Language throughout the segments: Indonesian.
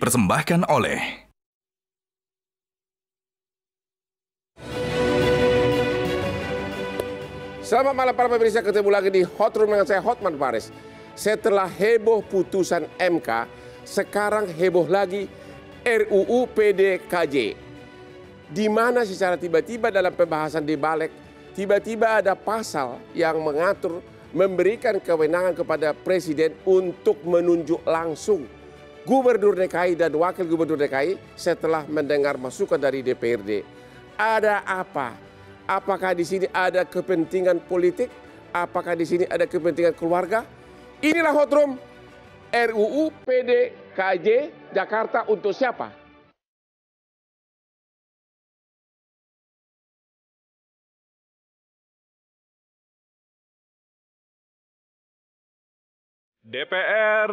dipersembahkan oleh Selamat malam para pemirsa, ketemu lagi di Hot Room dengan saya Hotman Paris. Setelah heboh putusan MK, sekarang heboh lagi RUU PDKJ. Di mana secara tiba-tiba dalam pembahasan di Balek, tiba-tiba ada pasal yang mengatur memberikan kewenangan kepada presiden untuk menunjuk langsung Gubernur DKI dan Wakil Gubernur DKI setelah mendengar masukan dari DPRD. Ada apa? Apakah di sini ada kepentingan politik? Apakah di sini ada kepentingan keluarga? Inilah hot room RUU PDKJ Jakarta untuk siapa? DPR,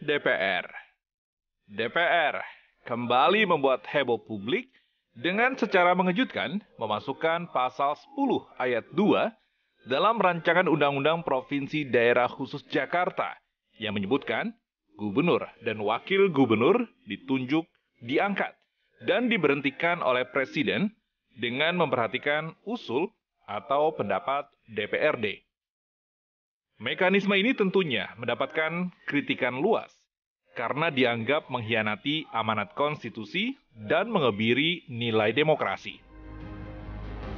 DPR. DPR kembali membuat heboh publik dengan secara mengejutkan memasukkan pasal 10 ayat 2 dalam rancangan Undang-Undang Provinsi Daerah Khusus Jakarta yang menyebutkan gubernur dan wakil gubernur ditunjuk, diangkat, dan diberhentikan oleh presiden dengan memperhatikan usul atau pendapat DPRD. Mekanisme ini tentunya mendapatkan kritikan luas karena dianggap mengkhianati amanat konstitusi dan mengebiri nilai demokrasi.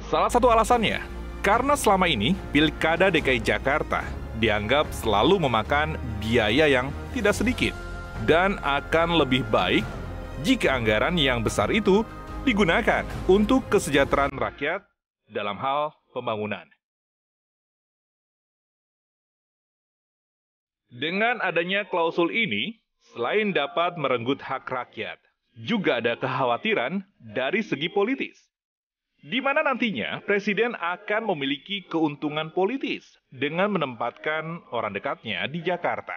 Salah satu alasannya, karena selama ini Pilkada DKI Jakarta dianggap selalu memakan biaya yang tidak sedikit dan akan lebih baik jika anggaran yang besar itu digunakan untuk kesejahteraan rakyat dalam hal pembangunan. Dengan adanya klausul ini, Selain dapat merenggut hak rakyat, juga ada kekhawatiran dari segi politis. Di mana nantinya presiden akan memiliki keuntungan politis dengan menempatkan orang dekatnya di Jakarta.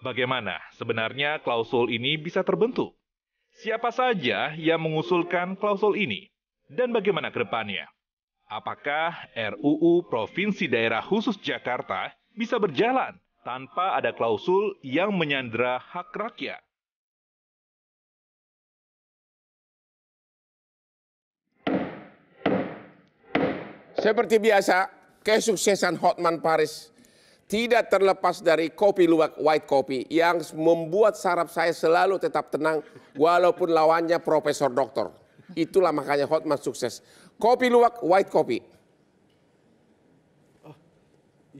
Bagaimana sebenarnya klausul ini bisa terbentuk? Siapa saja yang mengusulkan klausul ini? Dan bagaimana ke depannya? Apakah RUU Provinsi Daerah Khusus Jakarta bisa berjalan tanpa ada klausul yang menyandra hak rakyat. Seperti biasa, kesuksesan Hotman Paris tidak terlepas dari kopi luwak white kopi yang membuat saraf saya selalu tetap tenang walaupun lawannya profesor doktor. Itulah makanya Hotman sukses. Kopi luwak white kopi.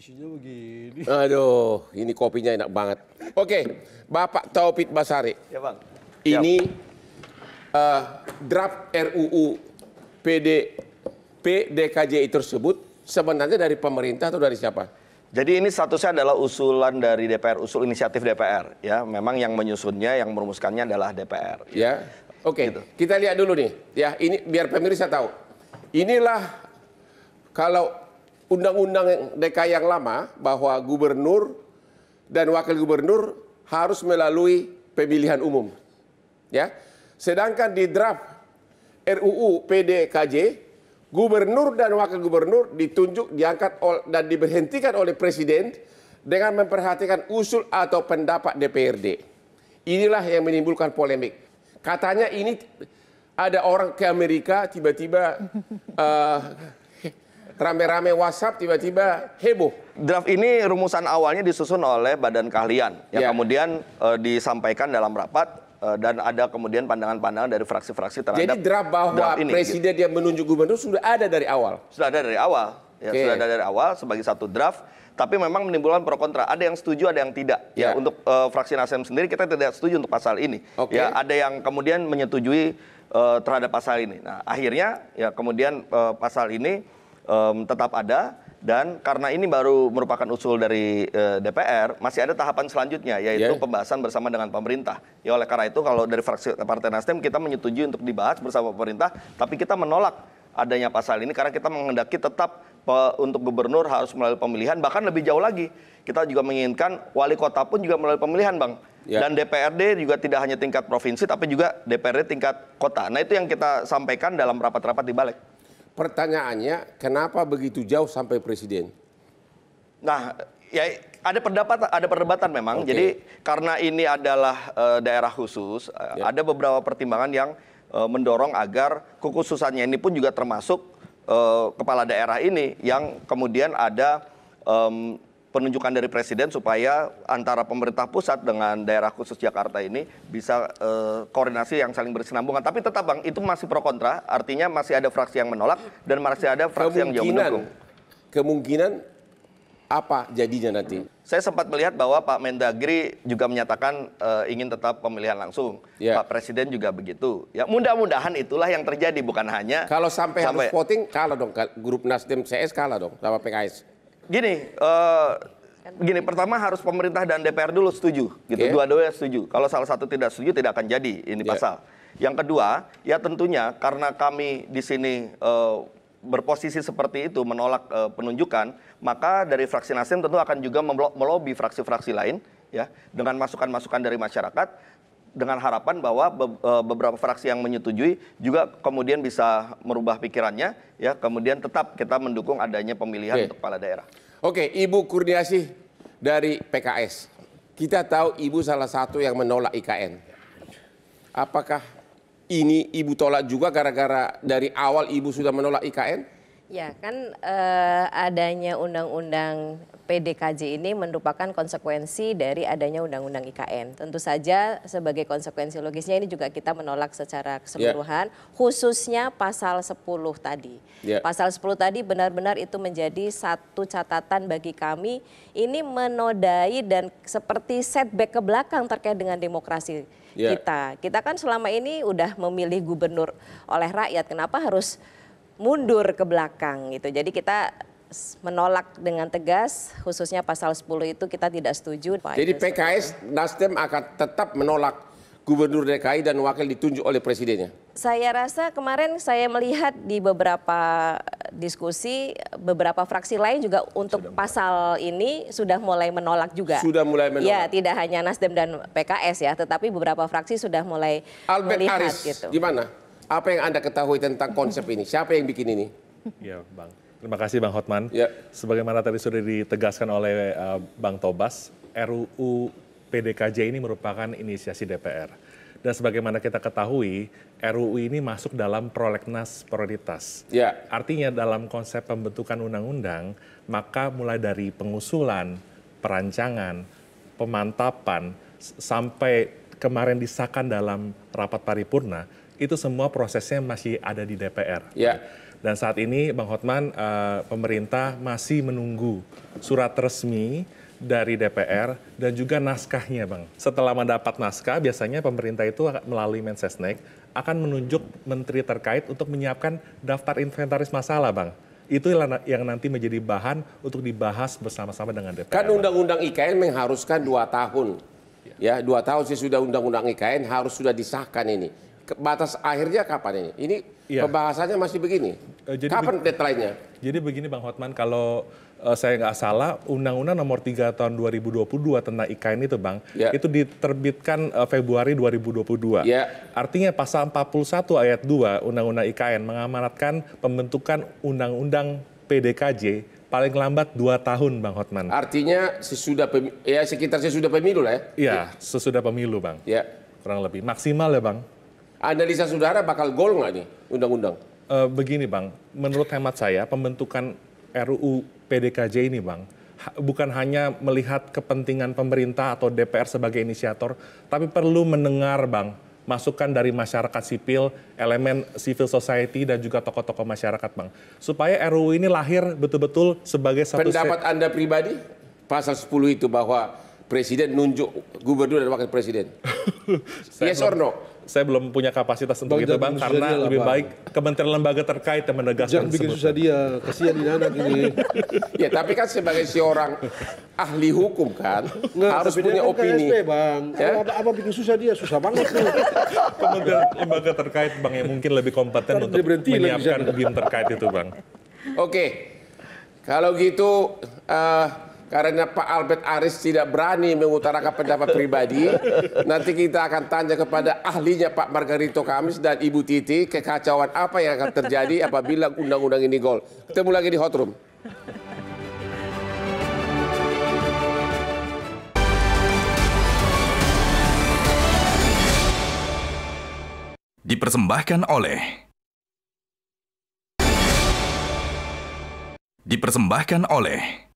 Isinya begini. Aduh, ini kopinya enak banget. Oke, Bapak Taufik Basari. Ya, Bang. Ini ya. uh, draft RUU PD PDKJ tersebut sebenarnya dari pemerintah atau dari siapa? Jadi ini statusnya adalah usulan dari DPR, usul inisiatif DPR ya. Memang yang menyusunnya, yang merumuskannya adalah DPR. Ya. Oke. Okay. Gitu. Kita lihat dulu nih. Ya, ini biar pemirsa tahu. Inilah kalau undang-undang DKI yang lama bahwa gubernur dan wakil gubernur harus melalui pemilihan umum. Ya. Sedangkan di draft RUU PDKJ, gubernur dan wakil gubernur ditunjuk, diangkat dan diberhentikan oleh presiden dengan memperhatikan usul atau pendapat DPRD. Inilah yang menimbulkan polemik. Katanya ini ada orang ke Amerika tiba-tiba uh, rame-rame WhatsApp tiba-tiba heboh. Draft ini rumusan awalnya disusun oleh badan keahlian yang yeah. kemudian e, disampaikan dalam rapat e, dan ada kemudian pandangan-pandangan dari fraksi-fraksi terhadap Jadi draft bahwa draft ini, gitu. presiden gitu. yang menunjuk gubernur sudah ada dari awal. Sudah ada dari awal. Ya, okay. sudah ada dari awal sebagai satu draft tapi memang menimbulkan pro kontra. Ada yang setuju, ada yang tidak. Yeah. Ya untuk uh, fraksi Nasdem sendiri kita tidak setuju untuk pasal ini. Okay. Ya ada yang kemudian menyetujui terhadap pasal ini. Nah, akhirnya ya kemudian uh, pasal ini um, tetap ada dan karena ini baru merupakan usul dari e, eh, DPR, masih ada tahapan selanjutnya yaitu yeah. pembahasan bersama dengan pemerintah. Ya oleh karena itu kalau dari fraksi Partai Nasdem kita menyetujui untuk dibahas bersama pemerintah, tapi kita menolak adanya pasal ini karena kita mengendaki tetap pe, untuk gubernur harus melalui pemilihan bahkan lebih jauh lagi. Kita juga menginginkan wali kota pun juga melalui pemilihan, Bang. Yeah. Dan DPRD juga tidak hanya tingkat provinsi tapi juga DPRD tingkat kota. Nah, itu yang kita sampaikan dalam rapat-rapat di Balik pertanyaannya kenapa begitu jauh sampai presiden? Nah, ya ada pendapat ada perdebatan memang. Okay. Jadi karena ini adalah uh, daerah khusus, yeah. Ya. ada beberapa pertimbangan yang uh, mendorong agar kekhususannya ini pun juga termasuk uh, kepala daerah ini yang kemudian ada um, penunjukan dari presiden supaya antara pemerintah pusat dengan daerah khusus Jakarta ini bisa e, koordinasi yang saling bersinambungan Tapi tetap Bang, itu masih pro kontra, artinya masih ada fraksi yang menolak dan masih ada fraksi yang jauh mendukung. Kemungkinan apa jadinya nanti? Saya sempat melihat bahwa Pak Mendagri juga menyatakan e, ingin tetap pemilihan langsung. Yeah. Pak Presiden juga begitu. Ya mudah-mudahan itulah yang terjadi bukan hanya Kalau sampai, sampai harus voting kalah dong grup Nasdem CS kalah dong sama PKS gini, uh, gini pertama harus pemerintah dan DPR dulu setuju, gitu. Yeah. Dua-duanya setuju. Kalau salah satu tidak setuju tidak akan jadi ini yeah. pasal. Yang kedua, ya tentunya karena kami di sini uh, berposisi seperti itu menolak uh, penunjukan, maka dari fraksi Nasdem tentu akan juga melobi fraksi-fraksi lain ya dengan masukan-masukan dari masyarakat dengan harapan bahwa e, beberapa fraksi yang menyetujui juga kemudian bisa merubah pikirannya ya kemudian tetap kita mendukung adanya pemilihan Oke. untuk kepala daerah. Oke, Ibu Kurniasih dari PKS. Kita tahu Ibu salah satu yang menolak IKN. Apakah ini Ibu tolak juga gara-gara dari awal Ibu sudah menolak IKN? Ya kan eh, adanya undang-undang PDKJ ini merupakan konsekuensi dari adanya undang-undang IKN. Tentu saja sebagai konsekuensi logisnya ini juga kita menolak secara keseluruhan yeah. khususnya pasal 10 tadi. Yeah. Pasal 10 tadi benar-benar itu menjadi satu catatan bagi kami ini menodai dan seperti setback ke belakang terkait dengan demokrasi yeah. kita. Kita kan selama ini udah memilih gubernur oleh rakyat. Kenapa harus mundur ke belakang gitu. Jadi kita menolak dengan tegas khususnya pasal 10 itu kita tidak setuju. Nah, Jadi PKS Nasdem akan tetap menolak Gubernur DKI dan wakil ditunjuk oleh presidennya. Saya rasa kemarin saya melihat di beberapa diskusi beberapa fraksi lain juga untuk sudah mulai. pasal ini sudah mulai menolak juga. Sudah mulai ya, menolak. Ya, tidak hanya Nasdem dan PKS ya, tetapi beberapa fraksi sudah mulai Albert melihat Aris, gitu. Gimana? Apa yang Anda ketahui tentang konsep ini? Siapa yang bikin ini? Ya, Bang. Terima kasih Bang Hotman. Ya. Sebagaimana tadi sudah ditegaskan oleh uh, Bang Tobas, RUU PDKJ ini merupakan inisiasi DPR. Dan sebagaimana kita ketahui, RUU ini masuk dalam prolegnas prioritas. Ya. Artinya dalam konsep pembentukan undang-undang, maka mulai dari pengusulan, perancangan, pemantapan, sampai kemarin disahkan dalam rapat paripurna, itu semua prosesnya masih ada di DPR. Yeah. Dan saat ini Bang Hotman, eh, pemerintah masih menunggu surat resmi dari DPR dan juga naskahnya Bang. Setelah mendapat naskah, biasanya pemerintah itu melalui Mensesnek akan menunjuk menteri terkait untuk menyiapkan daftar inventaris masalah Bang itu yang nanti menjadi bahan untuk dibahas bersama-sama dengan DPR. Kan undang-undang IKN mengharuskan dua tahun. Iya. Ya, dua tahun sih sudah undang-undang IKN harus sudah disahkan ini batas akhirnya kapan ini? Ini ya. pembahasannya masih begini. Uh, jadi kapan be deadline-nya? Jadi begini Bang Hotman, kalau uh, saya nggak salah Undang-Undang Nomor 3 Tahun 2022 tentang IKN itu Bang, ya. itu diterbitkan uh, Februari 2022. Ya. Artinya pasal 41 ayat 2 Undang-Undang IKN mengamanatkan pembentukan Undang-Undang PDKJ paling lambat dua tahun Bang Hotman. Artinya sesudah ya sekitar sesudah pemilu lah ya. Iya, sesudah pemilu Bang. Ya. Kurang lebih maksimal ya Bang. Analisa saudara bakal gol nggak nih undang-undang? Uh, begini bang, menurut hemat saya pembentukan RUU PDKJ ini bang, bukan hanya melihat kepentingan pemerintah atau DPR sebagai inisiator, tapi perlu mendengar bang masukan dari masyarakat sipil, elemen civil society dan juga tokoh-tokoh masyarakat, Bang. Supaya RUU ini lahir betul-betul sebagai satu Pendapat Anda pribadi pasal 10 itu bahwa presiden nunjuk gubernur dan wakil presiden. yes or no? saya belum punya kapasitas untuk itu bang karena dia, lebih baik kementerian lembaga terkait yang menegaskan jangan bikin susah dia kasihan di anak ini ya tapi kan sebagai seorang ahli hukum kan Nggak, harus punya kan opini KSP, bang ya? apa, apa bikin susah dia susah banget tuh kementerian lembaga terkait bang yang mungkin lebih kompeten untuk menyiapkan tim terkait itu bang oke okay. kalau gitu uh, karena Pak Albert Aris tidak berani mengutarakan pendapat pribadi, nanti kita akan tanya kepada ahlinya Pak Margarito Kamis dan Ibu Titi kekacauan apa yang akan terjadi apabila undang-undang ini gol. Ketemu lagi di Hot Room. Dipersembahkan oleh Dipersembahkan oleh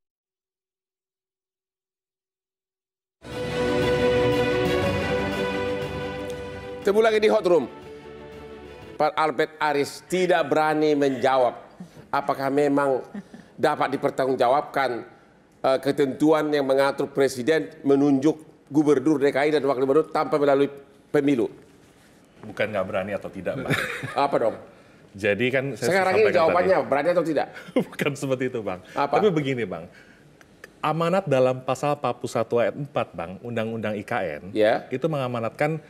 Temu lagi di hot room. Pak Albert Aris tidak berani menjawab apakah memang dapat dipertanggungjawabkan uh, ketentuan yang mengatur presiden menunjuk gubernur DKI dan wakil gubernur tanpa melalui pemilu. Bukan nggak berani atau tidak, Pak. Apa dong? Jadi kan saya sekarang ini jawabannya tadi. berani atau tidak? Bukan seperti itu, Bang. Apa? Tapi begini, Bang. Amanat dalam pasal 41 ayat 4, Bang, Undang-Undang IKN, yeah. itu mengamanatkan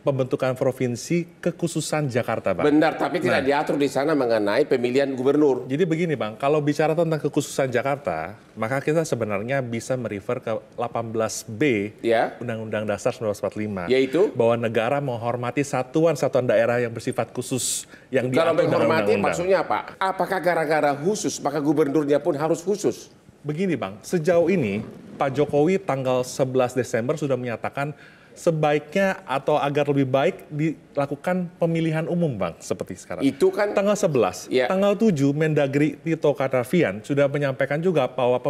pembentukan provinsi kekhususan Jakarta, Pak. Benar, tapi tidak nah. diatur di sana mengenai pemilihan gubernur. Jadi begini, Bang, kalau bicara tentang kekhususan Jakarta, maka kita sebenarnya bisa merefer ke 18B ya. Undang-Undang Dasar 1945. Yaitu bahwa negara menghormati satuan-satuan daerah yang bersifat khusus yang Kalau menghormati undang -undang. maksudnya apa? Apakah gara-gara khusus maka gubernurnya pun harus khusus? Begini, Bang, sejauh ini Pak Jokowi tanggal 11 Desember sudah menyatakan sebaiknya atau agar lebih baik dilakukan pemilihan umum Bang seperti sekarang. Itu kan tanggal 11, ya. tanggal 7 Mendagri Tito Karnavian sudah menyampaikan juga bahwa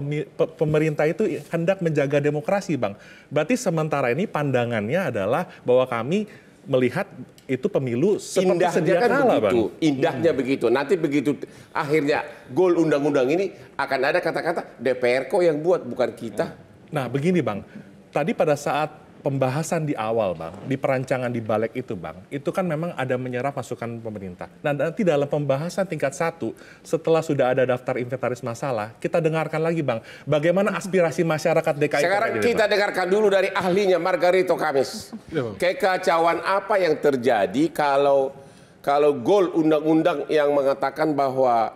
pemerintah itu hendak menjaga demokrasi Bang. Berarti sementara ini pandangannya adalah bahwa kami melihat itu pemilu seperti indahnya kan sedia kan kala, begitu. Bang. Indahnya hmm. begitu. Nanti begitu akhirnya gol undang-undang ini akan ada kata-kata DPR kok yang buat bukan kita. Nah, begini Bang. Tadi pada saat pembahasan di awal, Bang, di perancangan di balik itu, Bang, itu kan memang ada menyerap masukan pemerintah. Nah, nanti dalam pembahasan tingkat satu, setelah sudah ada daftar inventaris masalah, kita dengarkan lagi, Bang, bagaimana aspirasi masyarakat DKI. Sekarang ini, kita dengarkan dulu dari ahlinya, Margarito Kamis. Iya, Kekacauan apa yang terjadi kalau kalau gol undang-undang yang mengatakan bahwa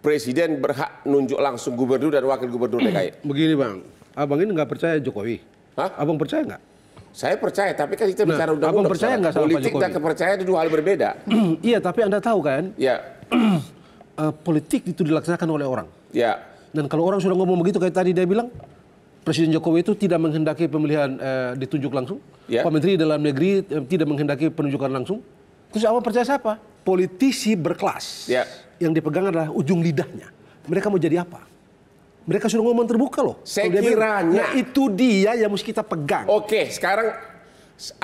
presiden berhak nunjuk langsung gubernur dan wakil gubernur DKI? Begini, Bang. Abang ini nggak percaya Jokowi. Hah? Abang percaya nggak? Saya percaya, tapi kan kita nah, bicara undang-undang. percaya nggak sama Politik dan kepercayaan itu dua hal berbeda. iya, tapi Anda tahu kan? Iya. uh, politik itu dilaksanakan oleh orang. Iya. Dan kalau orang sudah ngomong begitu kayak tadi dia bilang, Presiden Jokowi itu tidak menghendaki pemilihan uh, ditunjuk langsung. Ya. Pak Menteri dalam negeri uh, tidak menghendaki penunjukan langsung. Terus apa percaya siapa? Politisi berkelas. Ya. Yang dipegang adalah ujung lidahnya. Mereka mau jadi apa? Mereka sudah ngomong terbuka loh. Sekiranya. Nah itu dia yang mesti kita pegang. Oke, sekarang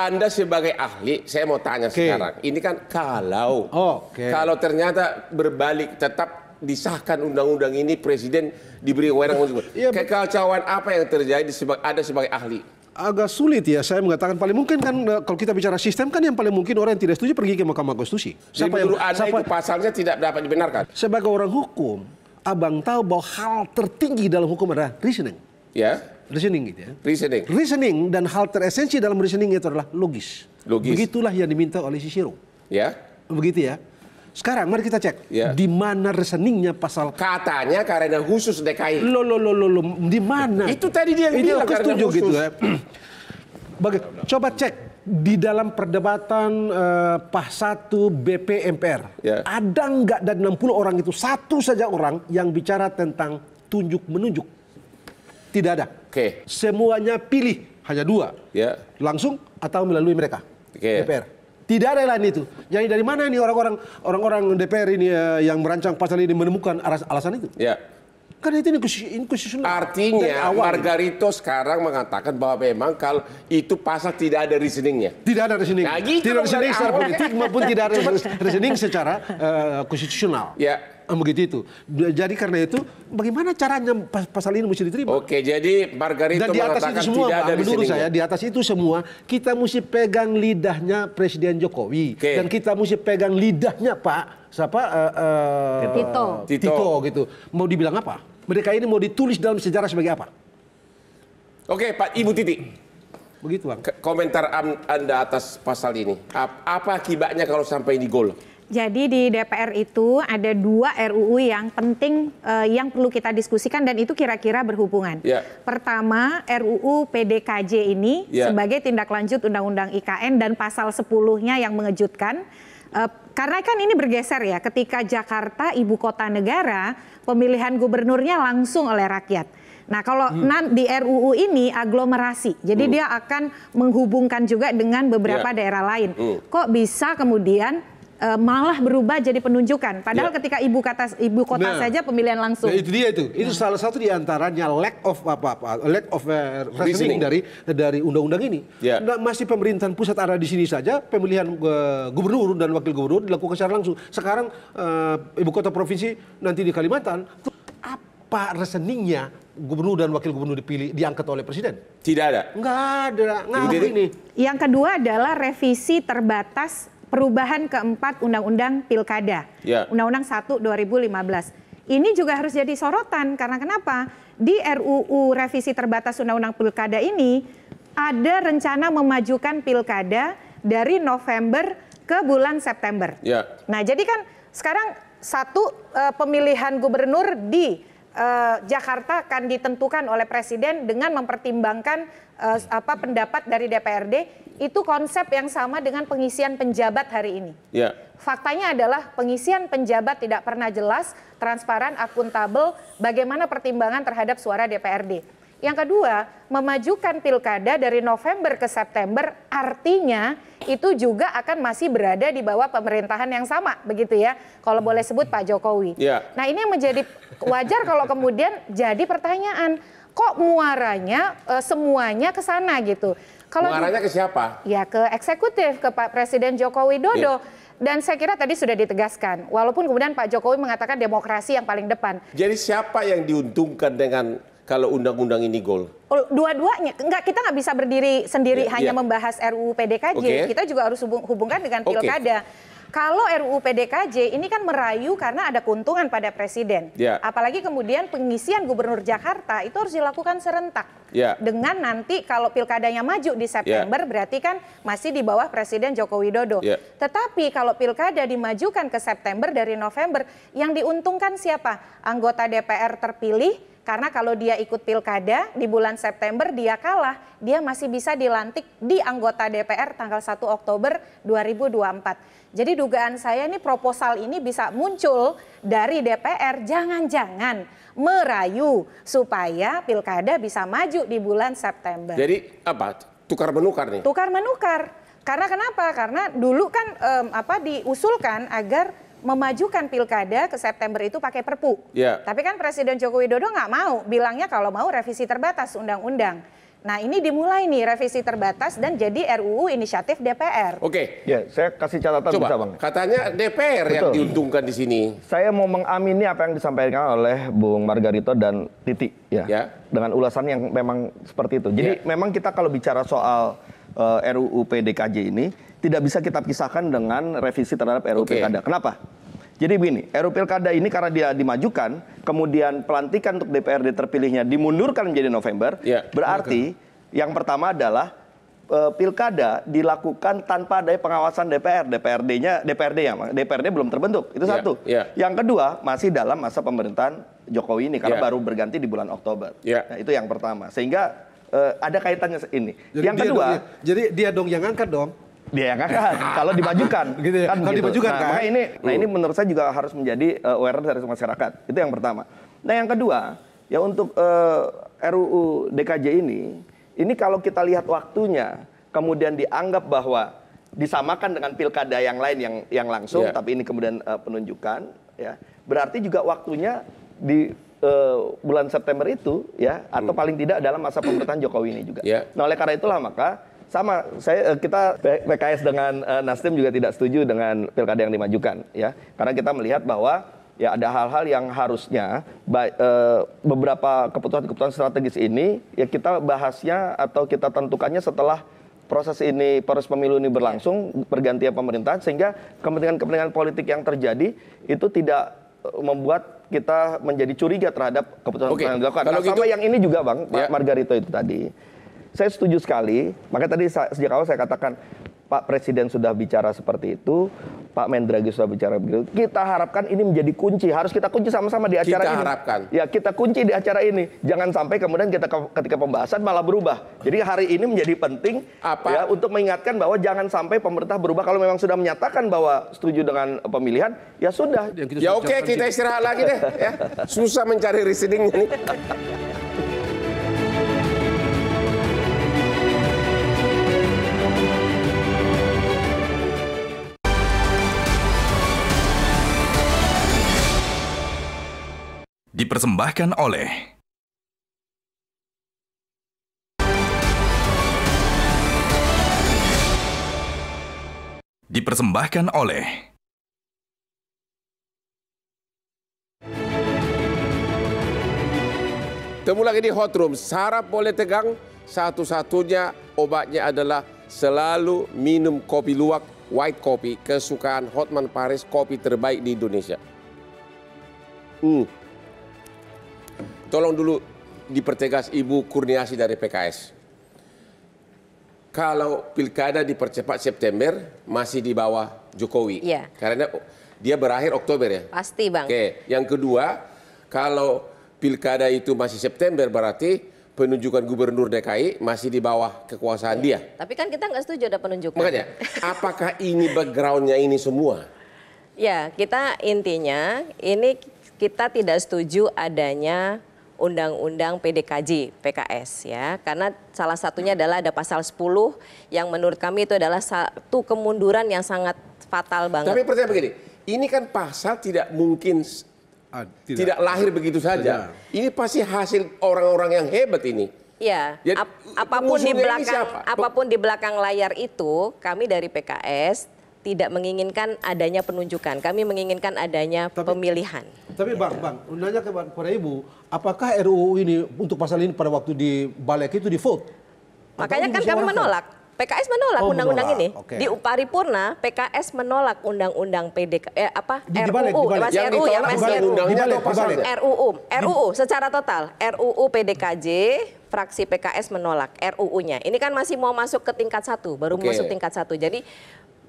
anda sebagai ahli, saya mau tanya okay. sekarang. Ini kan kalau okay. kalau ternyata berbalik tetap disahkan undang-undang ini presiden diberi wewenang untuk ya, kekacauan apa yang terjadi sebagai ada sebagai ahli? Agak sulit ya saya mengatakan paling mungkin kan eh, kalau kita bicara sistem kan yang paling mungkin orang yang tidak setuju pergi ke Mahkamah Konstitusi. Siapa yang siapa, itu pasalnya tidak dapat dibenarkan? Sebagai orang hukum, abang tahu bahwa hal tertinggi dalam hukum adalah reasoning. Ya. Reasoning gitu ya. Reasoning. Reasoning dan hal teresensi dalam reasoning itu adalah logis. Logis. Begitulah yang diminta oleh Shiro. Ya. Begitu ya. Sekarang mari kita cek Yeah. di mana reasoningnya pasal katanya karena khusus DKI. Lo lo lo lo, lo. di mana? Itu tadi dia yang bilang setuju khusus. gitu ya. Baga- coba cek di dalam perdebatan uh, eh, PAH 1 BP MPR, yeah. ada nggak dari 60 orang itu satu saja orang yang bicara tentang tunjuk menunjuk? Tidak ada. Oke. Okay. Semuanya pilih hanya dua. Yeah. Langsung atau melalui mereka okay. DPR. Tidak ada lain itu. Jadi dari mana ini orang-orang orang-orang DPR ini eh, yang merancang pasal ini menemukan alasan itu? Yeah. Kan itu inkonstitusional. Artinya Margarito sekarang mengatakan bahwa memang kalau itu pasal tidak ada reasoningnya. Tidak ada reasoning. Nah, gitu tidak ada reasoning secara awal. politik maupun tidak ada reasoning secara uh, konstitusional. Ya. Begitu itu. Jadi karena itu bagaimana caranya pasal ini mesti diterima? Oke, jadi Margarito Dan di atas mengatakan itu semua, tidak Pak, ada menurut saya di atas itu semua kita mesti pegang lidahnya Presiden Jokowi Oke. dan kita mesti pegang lidahnya Pak siapa uh, uh, Tito. Tito Tito gitu. Mau dibilang apa? mereka ini mau ditulis dalam sejarah sebagai apa? Oke, Pak Ibu Titi. Begitu, Bang. Komentar Anda atas pasal ini. Apa akibatnya kalau sampai ini gol? Jadi di DPR itu ada dua RUU yang penting eh, yang perlu kita diskusikan dan itu kira-kira berhubungan. Yeah. Pertama RUU PDKJ ini yeah. sebagai tindak lanjut Undang-Undang IKN dan pasal 10-nya yang mengejutkan Uh, karena kan ini bergeser ya, ketika Jakarta ibu kota negara, pemilihan gubernurnya langsung oleh rakyat. Nah kalau hmm. di RUU ini aglomerasi, jadi hmm. dia akan menghubungkan juga dengan beberapa yeah. daerah lain. Hmm. Kok bisa kemudian uh, malah berubah jadi penunjukan. Padahal ya. ketika ibu kota ibu kota nah, saja pemilihan langsung. Nah, itu dia itu. Itu nah. salah satu diantaranya lack of apa apa lack of uh, reasoning dari dari undang-undang ini. Ya. Nah, masih pemerintahan pusat ada di sini saja pemilihan uh, gubernur dan wakil gubernur dilakukan secara langsung. Sekarang uh, ibu kota provinsi nanti di Kalimantan apa reasoningnya gubernur dan wakil gubernur dipilih diangkat oleh presiden? Tidak ada. Enggak ada. Enggak ini. Yang kedua adalah revisi terbatas perubahan keempat Undang-Undang Pilkada, undang ya. Undang-Undang 1 2015. Ini juga harus jadi sorotan karena kenapa? Di RUU revisi terbatas Undang-Undang Pilkada ini ada rencana memajukan pilkada dari November ke bulan September. Yeah. Nah, jadi kan sekarang satu uh, pemilihan gubernur di uh, Jakarta akan ditentukan oleh presiden dengan mempertimbangkan uh, apa pendapat dari DPRD itu konsep yang sama dengan pengisian penjabat hari ini. Ya. Faktanya adalah pengisian penjabat tidak pernah jelas, transparan, akuntabel, bagaimana pertimbangan terhadap suara DPRD. Yang kedua, memajukan pilkada dari November ke September artinya itu juga akan masih berada di bawah pemerintahan yang sama, begitu ya. Kalau boleh sebut Pak Jokowi. Ya. Nah, ini yang menjadi wajar kalau kemudian jadi pertanyaan, kok muaranya e, semuanya ke sana gitu. Kalau Mengarahnya ke siapa? Ya ke eksekutif, ke Pak Presiden Joko Widodo. Yeah. Dan saya kira tadi sudah ditegaskan, walaupun kemudian Pak Jokowi mengatakan demokrasi yang paling depan. Jadi siapa yang diuntungkan dengan kalau undang-undang ini gol? Oh, dua-duanya, enggak kita nggak bisa berdiri sendiri yeah, hanya yeah. membahas RUU PDKJ. Okay. Kita juga harus hubungkan dengan pilkada. Okay. Kalau RUU PDKJ ini kan merayu karena ada keuntungan pada presiden. Ya. Apalagi kemudian pengisian gubernur Jakarta itu harus dilakukan serentak. Ya. Dengan nanti kalau pilkadanya maju di ya. September ya. berarti kan masih di bawah Presiden Joko Widodo. Ya. Tetapi kalau pilkada dimajukan ke September dari November yang diuntungkan siapa? Anggota DPR terpilih karena kalau dia ikut pilkada di bulan September dia kalah, dia masih bisa dilantik di anggota DPR tanggal 1 Oktober 2024. Jadi dugaan saya ini proposal ini bisa muncul dari DPR jangan-jangan merayu supaya pilkada bisa maju di bulan September. Jadi apa? Tukar menukar nih. Tukar menukar. Karena kenapa? Karena dulu kan um, apa diusulkan agar memajukan pilkada ke September itu pakai perpu. Yeah. Tapi kan Presiden Joko Widodo nggak mau, bilangnya kalau mau revisi terbatas undang-undang. Nah ini dimulai nih revisi terbatas dan jadi RUU inisiatif DPR. Oke, okay. ya saya kasih catatan Coba, bisa bang. Katanya DPR Betul. yang diuntungkan di sini. Saya mau mengamini apa yang disampaikan oleh Bung Margarito dan Titi ya, ya. dengan ulasan yang memang seperti itu. Jadi ya. memang kita kalau bicara soal uh, eh, RUU PDKJ ini tidak bisa kita pisahkan dengan revisi terhadap RUU okay. Pilkada. Kenapa? Jadi begini, RUU Pilkada ini karena dia dimajukan, kemudian pelantikan untuk DPRD terpilihnya dimundurkan menjadi November, yeah. berarti okay. yang pertama adalah e, pilkada dilakukan tanpa ada pengawasan DPR, DPRD-nya, DPRD ya, DPRD belum terbentuk. Itu yeah, satu. Yeah. Yang kedua, masih dalam masa pemerintahan Jokowi ini karena yeah. baru berganti di bulan Oktober. Yeah. Nah, itu yang pertama. Sehingga e, ada kaitannya ini. Jadi yang kedua, dong, ya. jadi dia dong yang angkat dong dia yang akan Kalau dimajukan, gitu ya. kan Kalau gitu. dimajukan nah, kan. Maka ini, nah ini menurut saya juga harus menjadi uh, awareness dari masyarakat. Itu yang pertama. Nah yang kedua, ya untuk uh, eh, RUU DKJ ini, ini kalau kita lihat waktunya, kemudian dianggap bahwa disamakan dengan pilkada yang lain yang yang langsung, yeah. tapi ini kemudian uh, penunjukan, ya berarti juga waktunya di uh, bulan September itu, ya atau hmm. paling tidak dalam masa pemerintahan Jokowi ini juga. Yeah. Nah oleh karena itulah maka sama saya eh, kita PKS dengan eh, Nasdem juga tidak setuju dengan pilkada yang dimajukan ya karena kita melihat bahwa ya ada hal-hal yang harusnya eh, beberapa keputusan-keputusan strategis ini ya kita bahasnya atau kita tentukannya setelah proses ini proses pemilu ini berlangsung pergantian pemerintahan sehingga kepentingan-kepentingan politik yang terjadi itu tidak membuat kita menjadi curiga terhadap keputusan okay. yang dilakukan. Kalau nah, gitu, yang ini juga Bang, ya. Margarito itu tadi saya setuju sekali. Maka tadi sejak awal saya katakan Pak Presiden sudah bicara seperti itu, Pak Mendragi sudah bicara begitu. Kita harapkan ini menjadi kunci, harus kita kunci sama-sama di acara kita ini. Kita harapkan. Ya, kita kunci di acara ini. Jangan sampai kemudian kita ketika pembahasan malah berubah. Jadi hari ini menjadi penting Apa? ya untuk mengingatkan bahwa jangan sampai pemerintah berubah kalau memang sudah menyatakan bahwa setuju dengan pemilihan, ya sudah. Ya, ya oke, kita istirahat lagi deh ya. Susah mencari reasoning nih. dipersembahkan oleh dipersembahkan oleh Temu lagi di Hot Room. Sarap boleh tegang, satu-satunya obatnya adalah selalu minum kopi luwak, white kopi, kesukaan Hotman Paris, kopi terbaik di Indonesia. Hmm tolong dulu dipertegas Ibu Kurniasi dari PKS. Kalau pilkada dipercepat September masih di bawah Jokowi. Ya. Karena dia berakhir Oktober ya. Pasti, Bang. Oke, yang kedua, kalau pilkada itu masih September berarti penunjukan gubernur DKI masih di bawah kekuasaan ya. dia. Tapi kan kita nggak setuju ada penunjukan. Makanya, apakah ini backgroundnya ini semua? Ya, kita intinya ini kita tidak setuju adanya undang-undang PDKJ PKS ya karena salah satunya adalah ada pasal 10 yang menurut kami itu adalah satu kemunduran yang sangat fatal banget. Tapi percaya begini, ini kan pasal tidak mungkin ah, tidak. tidak lahir begitu saja. Tidak. Ini pasti hasil orang-orang yang hebat ini. Ya, ap apapun di belakang apapun di belakang layar itu kami dari PKS tidak menginginkan adanya penunjukan. Kami menginginkan adanya tapi, pemilihan. Tapi gitu. Bang, iya. Bang, nanya kepada Ibu, apakah RUU ini untuk pasal ini pada waktu di balik itu di vote? Makanya kan kami menolak. PKS oh, menolak undang-undang oh, ini. Okay. Di paripurna PKS menolak undang-undang PDK eh, apa di, dibalik, RUU dibalik. Masih RUU ya Mas RUU. dibalik. RUU RUU secara total RUU PDKJ fraksi PKS menolak RUU-nya. Ini kan masih mau masuk ke tingkat satu, baru okay. masuk tingkat satu. Jadi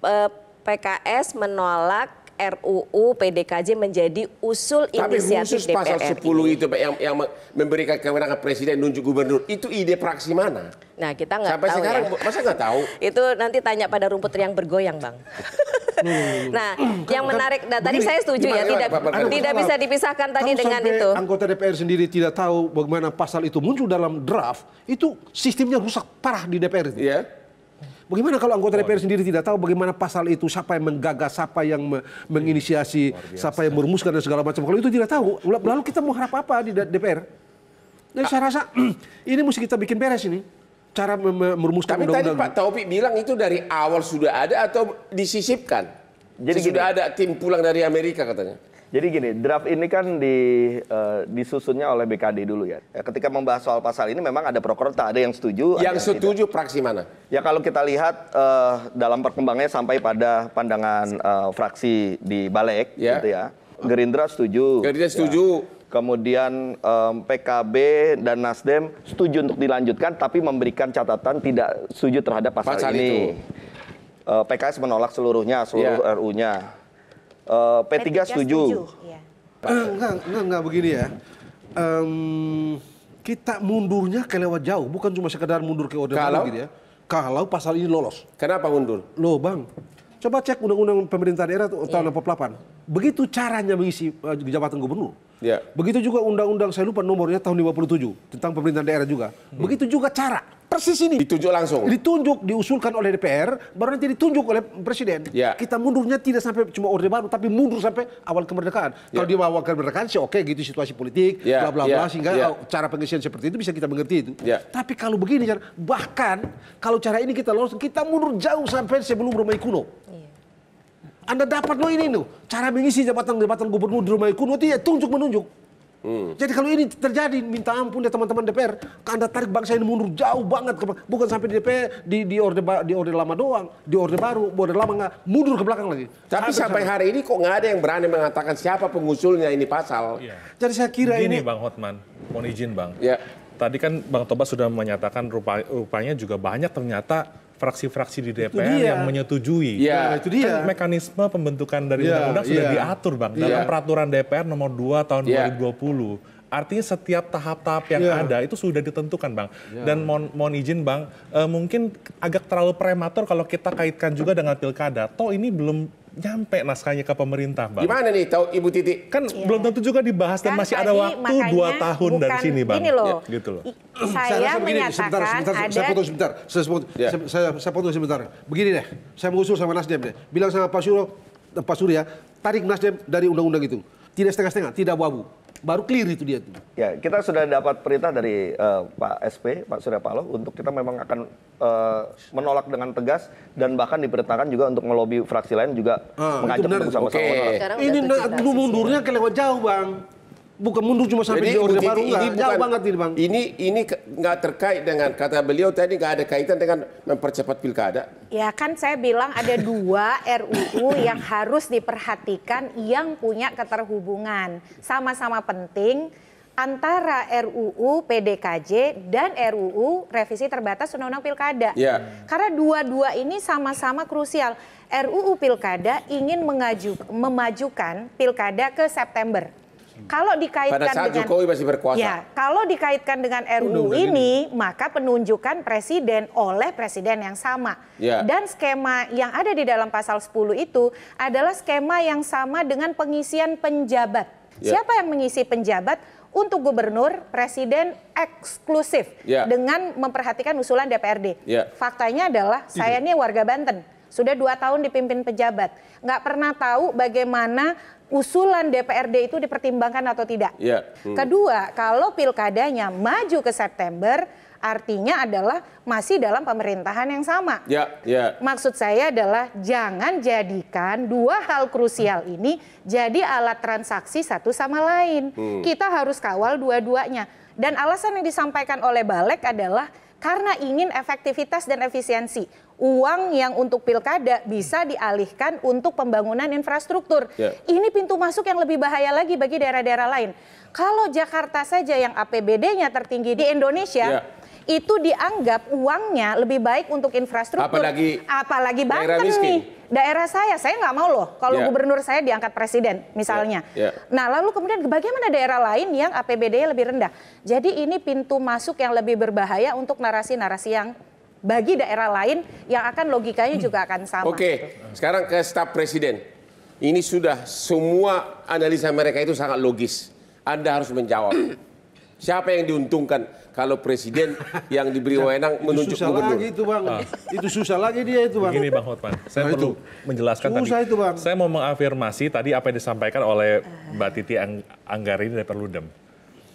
eh, PKS menolak RUU PDKJ menjadi usul Tapi inisiatif DPR pasal 10 itu Pak, yang, yang memberikan kewenangan presiden nunjuk gubernur, itu ide praksi mana? Nah kita nggak tahu Sampai sekarang, ya. masa nggak tahu? itu nanti tanya pada rumput yang bergoyang Bang. Hmm. nah, kan- kan- yang menarik, nah, tadi saya setuju ya, tidak tidak anu, bisa dipisahkan tadi dengan itu. Anggota DPR sendiri tidak tahu bagaimana pasal itu muncul dalam draft, itu sistemnya rusak parah di DPR itu. Yeah Bagaimana kalau anggota DPR sendiri tidak tahu bagaimana pasal itu, siapa yang menggagas, siapa yang menginisiasi, iya, siapa yang merumuskan dan segala macam. Kalau itu tidak tahu, lalu kita mau harap apa di DPR? Nah, saya rasa ini mesti kita bikin beres ini cara merumuskan undang-undang. Tapi tadi Pak Taufik bilang itu dari awal sudah ada atau disisipkan? Jadi sudah ada tim pulang dari Amerika katanya. Jadi gini, draft ini kan di, uh, disusunnya oleh BKD dulu ya. ya. Ketika membahas soal pasal ini memang ada prokerta, ada yang setuju. Yang ada setuju tidak. fraksi mana? Ya kalau kita lihat uh, dalam perkembangannya sampai pada pandangan uh, fraksi di Balek ya. gitu ya. Gerindra setuju. Gerindra ya. setuju. Ya. Kemudian um, PKB dan Nasdem setuju untuk dilanjutkan tapi memberikan catatan tidak setuju terhadap pasal, pasal ini. Itu. Uh, PKS menolak seluruhnya, seluruh yeah. RU-nya. P3, eh, P3 setuju. setuju. Ya. Uh, enggak, enggak, enggak begini ya. Um, kita mundurnya ke lewat jauh, bukan cuma sekedar mundur ke order lagi gitu ya. Kalau pasal ini lolos. Kenapa mundur? Loh bang, coba cek undang-undang pemerintah daerah tahun yeah. Iya. 48. Begitu caranya mengisi uh, jabatan gubernur. Yeah. Begitu juga undang-undang saya lupa nomornya tahun 57 tentang pemerintahan daerah juga. Hmm. Begitu juga cara. Persis ini. Ditunjuk langsung. Ditunjuk, diusulkan oleh DPR, baru nanti ditunjuk oleh presiden. Ya. Kita mundurnya tidak sampai cuma orde baru, tapi mundur sampai awal kemerdekaan. Ya. Kalau di awal kemerdekaan sih oke gitu situasi politik, ya. bla bla bla, ya. sehingga ya. Oh, cara pengisian seperti itu bisa kita mengerti itu. Ya. Tapi kalau begini, bahkan kalau cara ini kita lolos, kita mundur jauh sampai sebelum Romawi kuno. Ya. Anda dapat loh ini loh, cara mengisi jabatan-jabatan gubernur di Romawi kuno itu ya tunjuk menunjuk. Hmm. Jadi kalau ini terjadi, minta ampun ya teman-teman DPR, anda tarik bangsa ini mundur jauh banget ke bukan sampai di DPR di di orde di orde lama doang, di orde baru, orde lama nggak mundur ke belakang lagi. Tapi Habis sampai hari ini kok nggak ada yang berani mengatakan siapa pengusulnya ini pasal. Ya. Jadi saya kira Begini, ini Bang Hotman, mohon izin Bang. Ya. Tadi kan Bang Toba sudah menyatakan rupa, rupanya juga banyak ternyata fraksi-fraksi di DPR yang menyetujui. Ya. itu dia. Kan mekanisme pembentukan dari iya, undang-undang ya. sudah ya. diatur, Bang, iya. dalam peraturan DPR nomor 2 tahun 2020 Artinya setiap tahap-tahap yang yeah. ada itu sudah ditentukan, Bang. Yeah. Dan mohon, mohon izin, Bang, uh, mungkin agak terlalu prematur kalau kita kaitkan juga dengan pilkada. Toh ini belum nyampe naskahnya ke pemerintah, Bang. Gimana nih tahu Ibu Titi? Kan yeah. belum tentu juga dibahas kan dan masih ada waktu dua tahun bukan, dari sini, Bang. Ini loh. Yeah. Gitu loh. saya, saya begini, menyatakan sebentar, sebentar, ada... Saya potong sebentar. Saya, yeah. saya, saya, potong sebentar. Begini deh, saya mengusul sama Nasdem deh. Bilang sama Pak Surya, Pak Surya, tarik Nasdem dari undang-undang itu. Tidak setengah-setengah, tidak wabu baru clear itu dia tuh. Ya, kita sudah dapat perintah dari uh, Pak SP, Pak Surya Paloh untuk kita memang akan uh, menolak dengan tegas dan bahkan diperintahkan juga untuk melobi fraksi lain juga uh, mengajak bersama-sama. Okay. Ini mundurnya kelewat jauh, Bang bukan mundur cuma sampai Jadi, di Orde Baru ini, bukan, jauh banget ini bang. Ini ini nggak terkait dengan kata beliau tadi nggak ada kaitan dengan mempercepat pilkada. Ya kan saya bilang ada dua RUU yang harus diperhatikan yang punya keterhubungan sama-sama penting antara RUU PDKJ dan RUU revisi terbatas Undang-Undang Pilkada. ya. Karena dua-dua ini sama-sama krusial. RUU Pilkada ingin mengaju, memajukan Pilkada ke September Hmm. Kalau dikaitkan Pada saat dengan Jokowi masih berkuasa. Ya, kalau dikaitkan dengan RUU ini, ini, maka penunjukan presiden oleh presiden yang sama. Ya. Dan skema yang ada di dalam pasal 10 itu adalah skema yang sama dengan pengisian penjabat. Ya. Siapa yang mengisi penjabat? untuk gubernur presiden eksklusif ya. dengan memperhatikan usulan DPRD. ya. Faktanya adalah saya ini warga Banten sudah dua tahun dipimpin pejabat nggak pernah tahu bagaimana usulan DPRD itu dipertimbangkan atau tidak. Yeah. Hmm. Kedua, kalau pilkadanya maju ke September, artinya adalah masih dalam pemerintahan yang sama. Ya, ya. Maksud saya adalah jangan jadikan dua hal krusial ini jadi alat transaksi satu sama lain. Hmm. Kita harus kawal dua-duanya. Dan alasan yang disampaikan oleh Balek adalah karena ingin efektivitas dan efisiensi. Uang yang untuk pilkada bisa dialihkan untuk pembangunan infrastruktur. Yeah. Ini pintu masuk yang lebih bahaya lagi bagi daerah-daerah lain. Kalau Jakarta saja yang APBD-nya tertinggi di Indonesia, yeah itu dianggap uangnya lebih baik untuk infrastruktur apalagi, apalagi Banten nih daerah saya saya nggak mau loh kalau yeah. gubernur saya diangkat presiden misalnya. Yeah. Yeah. Nah lalu kemudian bagaimana daerah lain yang APBD-nya lebih rendah? Jadi ini pintu masuk yang lebih berbahaya untuk narasi-narasi yang bagi daerah lain yang akan logikanya juga akan sama. Oke, okay. sekarang ke staf presiden. Ini sudah semua analisa mereka itu sangat logis. Anda harus menjawab. Siapa yang diuntungkan? kalau presiden yang diberi wewenang menunjuk susah gubernur. Lagi itu bang, ah. itu susah lagi dia itu bang. Begini bang Hotman, saya nah, perlu itu. menjelaskan susah tadi. Itu, bang. Saya mau mengafirmasi tadi apa yang disampaikan oleh Mbak Titi Ang Anggarin dari Perludem.